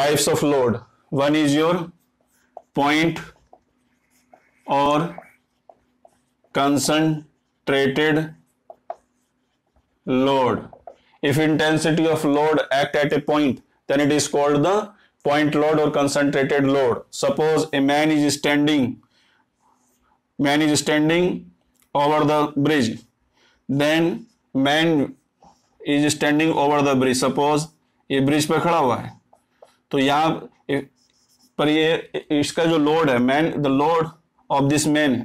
types of load one is your point or concentrated load if intensity of load act at a point then it is called the point load or concentrated load suppose a man is standing man is standing over the bridge then man is standing over the bridge suppose ये bridge पे खड़ा हुआ है तो यहाँ पर ये इसका जो लोड है man the load of this man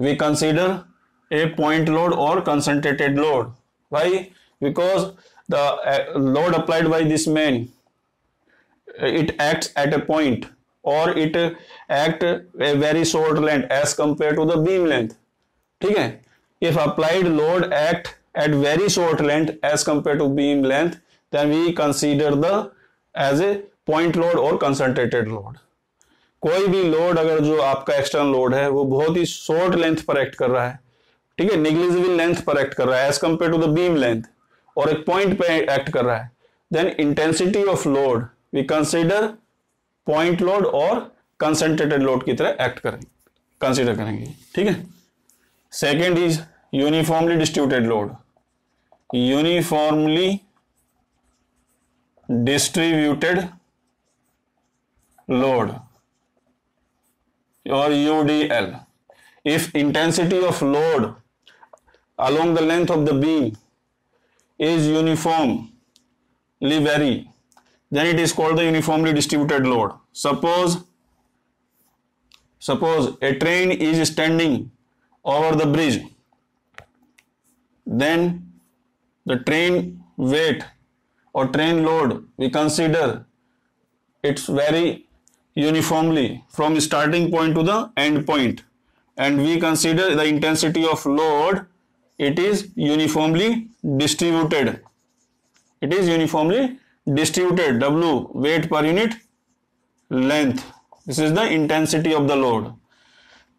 we consider a point load और concentrated load why because the load applied by this man it act at a point और it act a very short length as compare to the beam length ठीक है if applied load act at very short length as compare to beam length then we consider the as a point load और concentrated load कोई भी load अगर जो आपका external load है वो बहुत ही शॉर्ट लेंथ पर एक्ट कर रहा है ठीक है निग्लिजिबल लेंथ पर एक्ट कर रहा है as compare to the beam length और एक पॉइंट पे एक्ट कर रहा है then intensity of load we consider point load और कंसंट्रेटेड लोड की तरह एक्ट करें कंसिडर करेंगे ठीक है second is uniformly distributed load uniformly distributed load or UDL. If intensity of load along the length of the beam is uniformly vary, then it is called the uniformly distributed load. Suppose, suppose a train is standing over the bridge, then the train weight or train load we consider it's very uniformly from starting point to the end point and we consider the intensity of load it is uniformly distributed it is uniformly distributed w weight per unit length this is the intensity of the load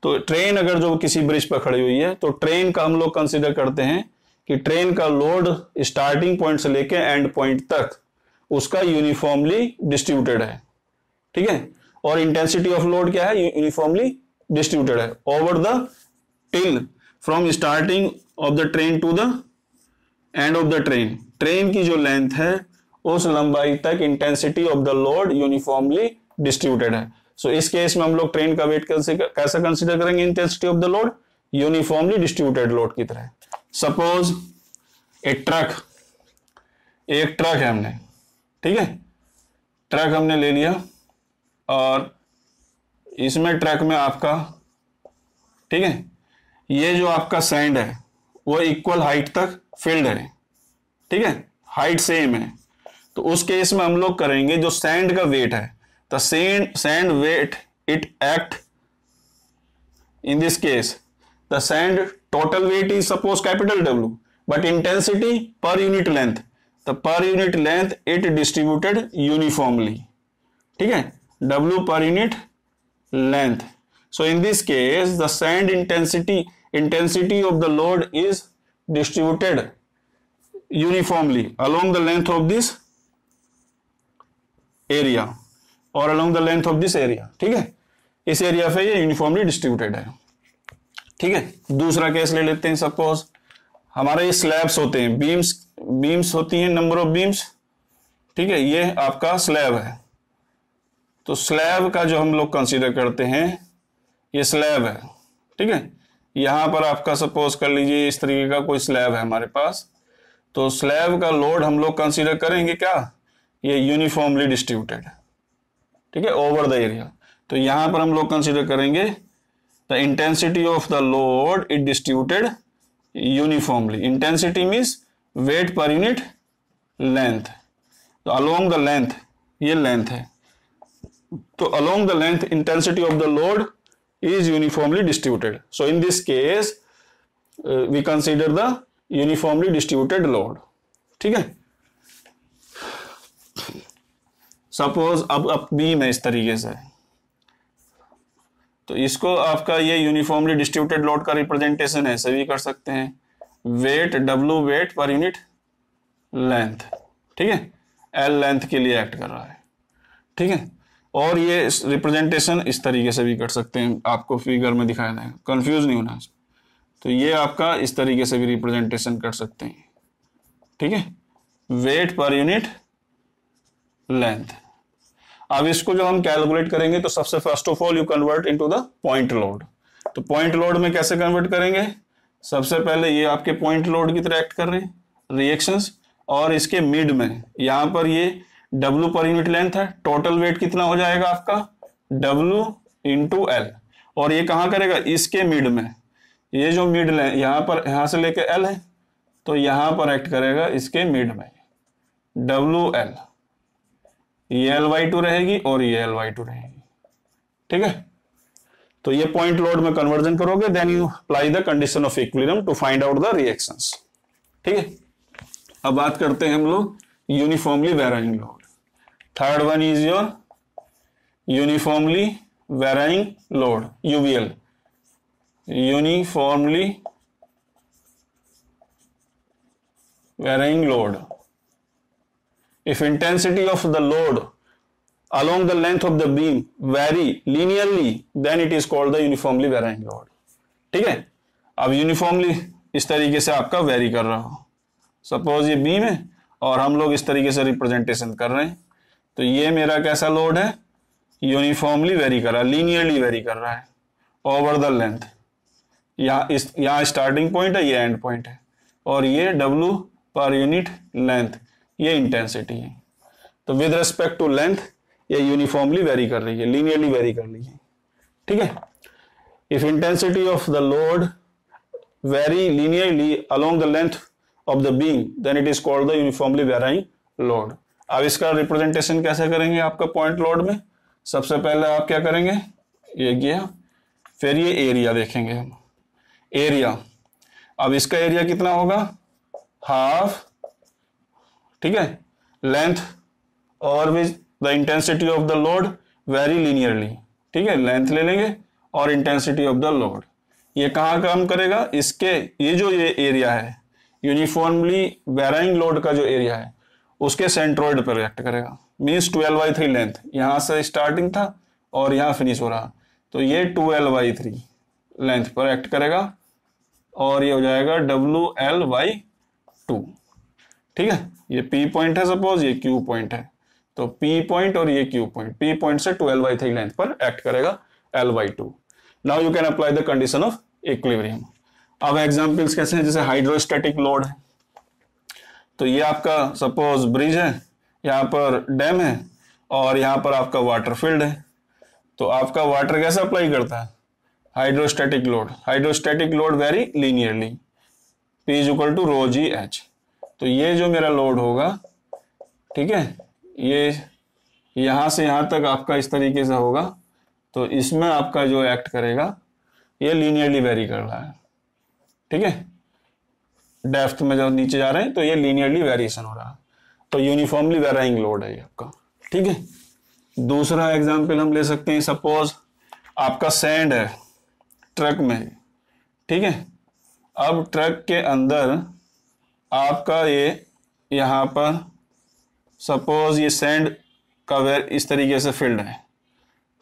तो train अगर जो किसी bridge पर खड़ी हुई है तो train का हम लोग कंसिडर करते हैं कि ट्रेन का लोड स्टार्टिंग पॉइंट से लेकर एंड पॉइंट तक उसका यूनिफॉर्मली डिस्ट्रीब्यूटेड है ठीक है और इंटेंसिटी ऑफ लोड क्या है यूनिफॉर्मली डिस्ट्रीब्यूटेड है over the till from starting of the train to the end of the train train की जो लेंथ है उस लंबाई तक intensity of the load uniformly distributed है सो so, इस केस में हम लोग ट्रेन का वेट कैसा कंसिडर करेंगे intensity of the load uniformly distributed load की तरह सपोज ए ट्रक एक ट्रक है हमने ठीक है ट्रक हमने ले लिया और इसमें ट्रैक में आपका ठीक है ये जो आपका सैंड है वो इक्वल हाइट तक फिल्ड है ठीक है हाइट सेम है तो उस केस में हम लोग करेंगे जो सैंड का वेट है तो sand sand weight it act in this case the sand total weight is suppose capital W but intensity per unit length the per unit length it distributed uniformly ठीक है W per unit length. So in this case, the sand intensity intensity of the load is distributed uniformly along the length of this area और along the length of this area. ठीक है इस area पे ये uniformly distributed है ठीक है दूसरा केस ले लेते हैं सपोज हमारे ये स्लैब्स होते हैं बीम्स बीम्स होती हैं नंबर ऑफ बीम्स ठीक है ये आपका स्लैब है तो स्लैब का जो हम लोग कंसीडर करते हैं ये स्लैब है ठीक है यहाँ पर आपका सपोज कर लीजिए इस तरीके का कोई स्लैब है हमारे पास तो स्लैब का लोड हम लोग कंसीडर करेंगे क्या ये यूनिफॉर्मली डिस्ट्रीब्यूटेड है ठीक है ओवर द एरिया तो यहाँ पर हम लोग कंसीडर करेंगे the intensity of the load it distributed uniformly intensity means weight per unit length तो अलोंग द लेंथ ये लेंथ है तो along the length intensity of the load is uniformly distributed so in this case we consider the uniformly distributed load ठीक है suppose अब अब beam है इस तरीके से तो इसको आपका ये यूनिफॉर्मली डिस्ट्रीब्यूटेड लोड का रिप्रेजेंटेशन है सभी कर सकते हैं weight W weight per unit length ठीक है एल लेंथ के लिए एक्ट कर रहा है ठीक है और ये रिप्रेजेंटेशन इस तरीके से भी कर सकते हैं आपको फिगर में दिखाया जाएगा कंफ्यूज नहीं होना तो ये आपका इस तरीके से भी रिप्रेजेंटेशन कर सकते हैं ठीक है वेट पर यूनिट लेंथ अब इसको जो हम कैलकुलेट करेंगे तो सबसे first of all you convert into the point load तो पॉइंट लोड में कैसे कन्वर्ट करेंगे सबसे पहले ये आपके पॉइंट लोड की तरह एक्ट कर रहे हैं रिएक्शंस और इसके मिड में यहां पर ये डब्लू पर यूनिट लेंथ है टोटल वेट कितना हो जाएगा आपका इन इंटू एल और ये कहाँ करेगा इसके मिड में ये जो मिड लेंथ यहाँ पर यहाँ से लेके एल है तो यहाँ पर एक्ट करेगा इसके मिड में डब्लू एल ये एल वाई टू रहेगी और ये एल वाई टू रहेगी ठीक है तो ये पॉइंट लोड में कन्वर्जन करोगे then you apply the condition of equilibrium to find out the reactions ठीक है अब बात करते हैं हम लोग uniformly varying load third one is your uniformly varying load UVL uniformly varying load if intensity of the load along the length of the beam vary linearly then it is called the uniformly varying load ठीक है अब uniformly इस तरीके से आपका very कर रहा हो सपोज ये बीम है और हम लोग इस तरीके से रिप्रेजेंटेशन कर रहे हैं तो ये मेरा कैसा लोड है यूनिफॉर्मली वेरी कर रहा है लीनियरली वेरी कर रहा है ओवर द लेंथ यहाँ इस स्टार्टिंग पॉइंट है ये एंड पॉइंट है और ये W पर यूनिट लेंथ ये इंटेंसिटी है तो विद रिस्पेक्ट टू लेंथ ये यूनिफॉर्मली वेरी कर रही है लीनियरली वेरी कर रही है ठीक है if intensity of the load vary linearly along the length of the beam then it is called the uniformly varying load अब इसका रिप्रेजेंटेशन कैसे करेंगे आपका पॉइंट लोड में सबसे पहले आप क्या करेंगे ये गया फिर ये एरिया देखेंगे हम एरिया अब इसका एरिया कितना होगा हाफ ठीक है लेंथ और with the intensity of the load vary linearly ठीक है लेंथ ले लेंगे और इंटेंसिटी ऑफ द लोड ये कहाँ काम करेगा इसके ये जो ये एरिया है यूनिफॉर्मली वेराइंग लोड का जो एरिया है उसके सेंट्रोइड पर रिएक्ट करेगा means twelve by three length यहाँ से स्टार्टिंग था और यहाँ फिनिश हो रहा तो ये ट्वेल्व बाई थ्री लेंथ पर एक्ट करेगा और ये हो जाएगा डब्ल्यू एल बाई टू ठीक है ये पी पॉइंट है सपोज ये क्यू पॉइंट है तो पी पॉइंट और ये क्यू पॉइंट पी पॉइंट से ट्वेल्व बाई थ्री लेंथ पर एक्ट करेगा L by two now you can apply the condition of equilibrium अब एग्जाम्पल्स कैसे हैं जैसे हाइड्रोस्टेटिक लोड है तो ये आपका सपोज ब्रिज है यहाँ पर डैम है और यहाँ पर आपका वाटर फील्ड है तो आपका वाटर कैसे अप्लाई करता है hydrostatic load hydrostatic load vary linearly P is equal to rho G H तो ये जो मेरा लोड होगा ठीक है ये यहाँ से यहाँ तक आपका इस तरीके से होगा तो इसमें आपका जो एक्ट करेगा ये लीनियरली वेरी कर रहा है ठीक है डेफ्थ में जब नीचे जा रहे हैं तो ये लीनियरली वेरिएशन हो रहा है तो यूनिफॉर्मली वेराइंग लोड है ये आपका ठीक है दूसरा एग्जाम्पल हम ले सकते हैं सपोज आपका सैंड है ट्रक में ठीक है अब ट्रक के अंदर आपका ये यहाँ पर सपोज ये सैंड का वेर इस तरीके से फील्ड है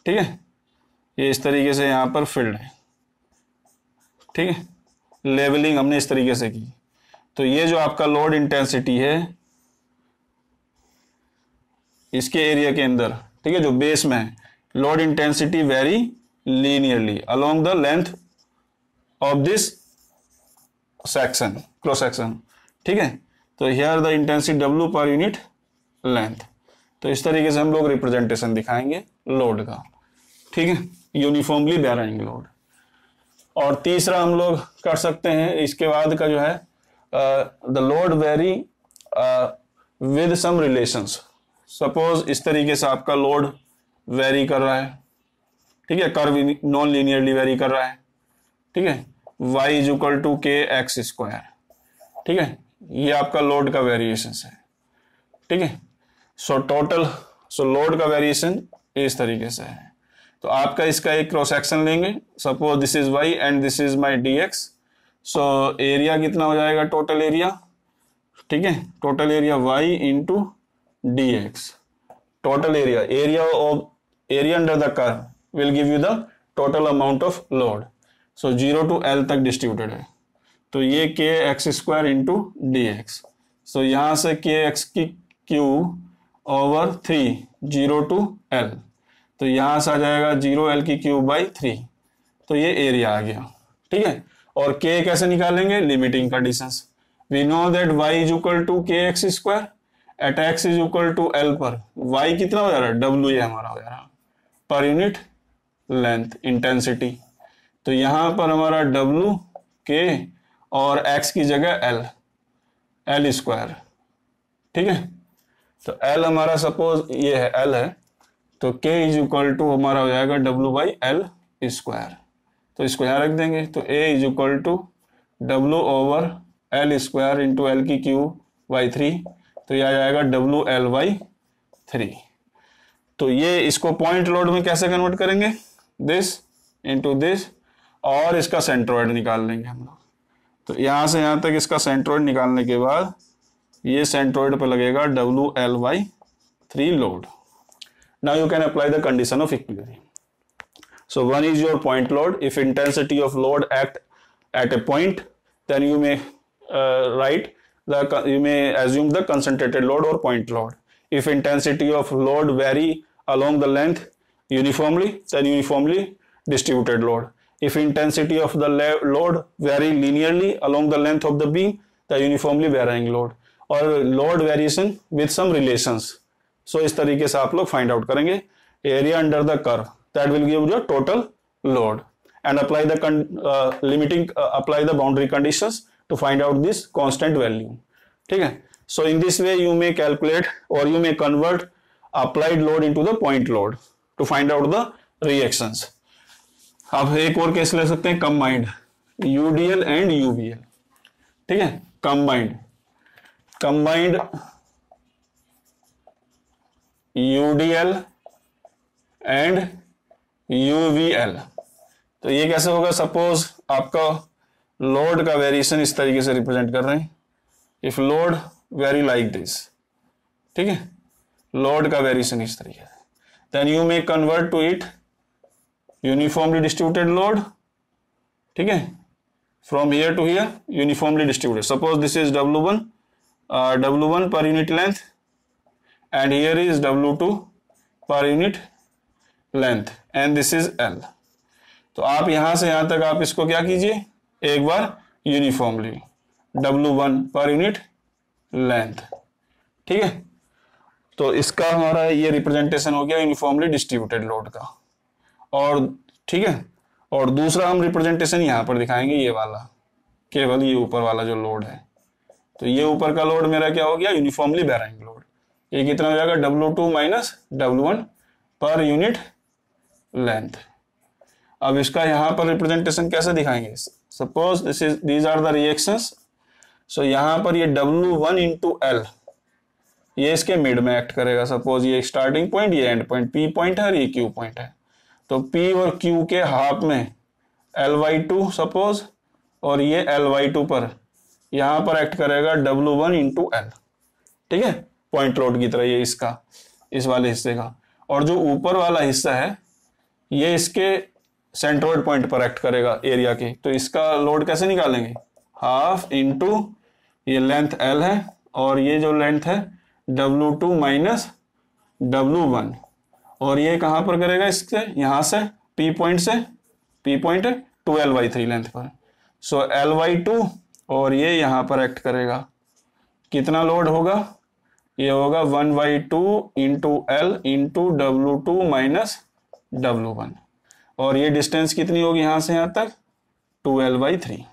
ठीक है ये इस तरीके से यहाँ पर फील्ड है ठीक है लेवलिंग हमने इस तरीके से की तो ये जो आपका लोड इंटेंसिटी है इसके एरिया के अंदर ठीक है जो बेस में है load intensity vary linearly along the length of this section cross section ठीक है तो are the intensity W per unit length तो इस तरीके से हम लोग रिप्रेजेंटेशन दिखाएंगे लोड का ठीक है यूनिफॉर्मली बैरिंग लोड और तीसरा हम लोग कर सकते हैं इसके बाद का जो है the load vary with some relations suppose इस तरीके से आपका लोड वेरी कर रहा है ठीक है कर्व नॉन लीनियरली वेरी कर रहा है ठीक है Y is equal to K X square ठीक है ये आपका लोड का वेरिएशन है ठीक है सो टोटल सो लोड का वेरिएशन इस तरीके से है तो आपका इसका एक क्रॉस सेक्शन लेंगे suppose this is Y and this is my D X so area कितना हो जाएगा टोटल एरिया ठीक है total area Y into D X total area area of area under the curve will give you the total amount of load so zero to L तक distributed है तो ये K X square into D X so यहाँ से K X की cube over three zero to L तो यहाँ से आ जाएगा जीरो एल की क्यूब बाई थ्री तो ये एरिया आ गया ठीक है और के कैसे निकालेंगे limiting conditions we know that y is equal to K X square at X is equal to L पर y कितना हो जा रहा है डब्ल्यू ये हमारा हो जा रहा पर यूनिट लेंथ इंटेंसिटी तो यहां पर हमारा डब्ल्यू के और x की जगह l एल स्क्वायर ठीक है तो एल हमारा सपोज ये है एल है तो के इज इक्वल टू हमारा हो जाएगा डब्ल्यू बाई एल स्क्वायर तो इसको यहाँ रख देंगे तो A is equal to W over L square into L की क्यू वाई थ्री तो यह आ जाएगा डब्लू एल वाई थ्री तो ये इसको पॉइंट लोड में कैसे कन्वर्ट करेंगे दिस इंटू दिस और इसका सेंट्रोइड निकाल लेंगे हम लोग तो यहाँ से यहाँ तक इसका सेंट्रोइड निकालने के बाद ये सेंट्रोइड पर लगेगा W L by three load now you can apply the condition of equilibrium So one is your point load. If intensity of load act at a point, then you may uh, write the you may assume the concentrated load or point load. If intensity of load vary along the length uniformly, then uniformly distributed load. If intensity of the load vary linearly along the length of the beam, the uniformly varying load or load variation with some relations. So this way, से आप लोग find out करेंगे area under the curve. that will give your total load and apply the uh, limiting uh, apply the boundary conditions to find out this constant value ठीक है so in this way you may calculate or you may convert applied load into the point load to find out the reactions आप एक और case ले सकते हैं combined UDL and UVL ठीक है combined combined UDL and U V L तो ये कैसे होगा सपोज आपका लोड का वेरिएशन इस तरीके से रिप्रेजेंट कर रहे हैं if load vary like this ठीक है लोड का वेरिएशन इस तरीके से then you may convert to it uniformly distributed load ठीक है from here to here uniformly distributed suppose this is W one W one per unit length and here is W two per unit length and this is L तो आप यहां से यहां तक आप इसको क्या कीजिए एक बार uniformly W one per unit length ठीक है तो इसका हमारा ये रिप्रेजेंटेशन हो गया यूनिफॉर्मली डिस्ट्रीब्यूटेड लोड का और ठीक है और दूसरा हम रिप्रेजेंटेशन यहाँ पर दिखाएंगे ये वाला केवल ये ऊपर वाला जो लोड है तो ये ऊपर का लोड मेरा क्या हो गया यूनिफॉर्मली बैरिंग लोड ये कितना हो जाएगा W two minus W one per unit length अब इसका यहां पर रिप्रेजेंटेशन कैसे दिखाएंगे suppose this is these are the reactions so यहां पर ये W1 वन इंटू एल ये इसके मिड में एक्ट करेगा सपोज ये स्टार्टिंग पॉइंट ये एंड पॉइंट P पॉइंट है और ये Q पॉइंट है तो P और Q के हाफ में एल वाई टू सपोज और ये एल वाई टू पर यहां पर एक्ट करेगा W1 वन इंटू एल ठीक है पॉइंट लोड की तरह ये इसका इस वाले हिस्से का और जो ऊपर वाला हिस्सा है ये इसके सेंट्रोइड पॉइंट पर एक्ट करेगा एरिया के तो इसका लोड कैसे निकालेंगे हाफ इंटू ये लेंथ एल है और ये जो लेंथ है W two minus W one और ये कहाँ पर करेगा इससे यहाँ से पी पॉइंट से P point two L by three length पर सो एल वाई टू और ये यहाँ पर एक्ट करेगा कितना लोड होगा ये होगा one by two into L into W two minus W one और ये डिस्टेंस कितनी होगी यहां से यहां तक टू एल बाई थ्री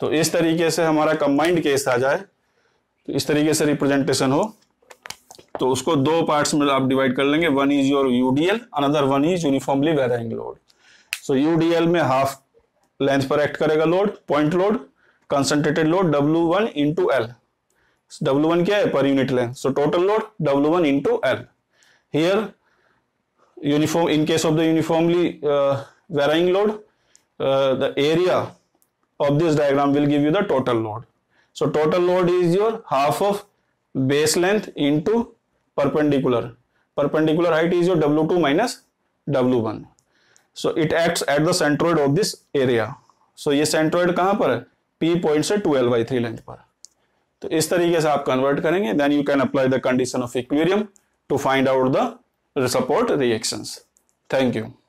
तो इस तरीके से हमारा कंबाइंड केस आ जाए तो इस तरीके से रिप्रेजेंटेशन हो तो उसको दो पार्ट्स में आप डिवाइड कर लेंगे one is your UDL another one is uniformly varying load so UDL में हाफ लेंथ पर एक्ट करेगा load point load concentrated load W one into L W one क्या है per unit length so total load W one into L here uniform in case of the uniformly uh, varying load uh, the area of this diagram will give you the total load so total load is your half of base length into perpendicular perpendicular height is your w2 minus w1 so it acts at the centroid of this area so ye centroid kahan par p point se 12 by 3 length par तो इस तरीके से आप convert करेंगे then you can apply the condition of equilibrium to find out the support reactions. Thank you.